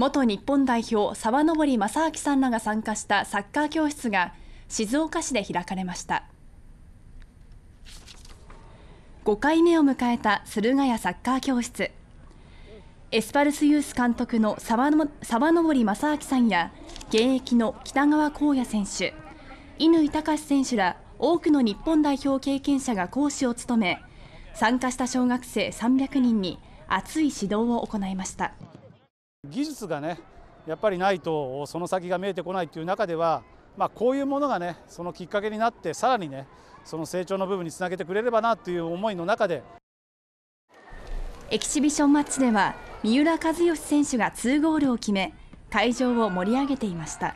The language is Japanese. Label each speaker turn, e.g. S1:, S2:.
S1: 元日本代表沢登正明さんらが参加したサッカー教室が静岡市で開かれました5回目を迎えた駿河屋サッカー教室エスパルスユース監督の沢の沢登正明さんや現役の北川浩也選手乾隆選手ら多くの日本代表経験者が講師を務め参加した小学生300人に熱い指導を行いました。
S2: 技術がねやっぱりないとその先が見えてこないという中では、まあ、こういうものがねそのきっかけになってさらにねその成長の部分につなげてくれればなという思いの中で
S3: エキシビションマッチでは三浦知良選手が2ゴールを決め会場を盛り上げていました。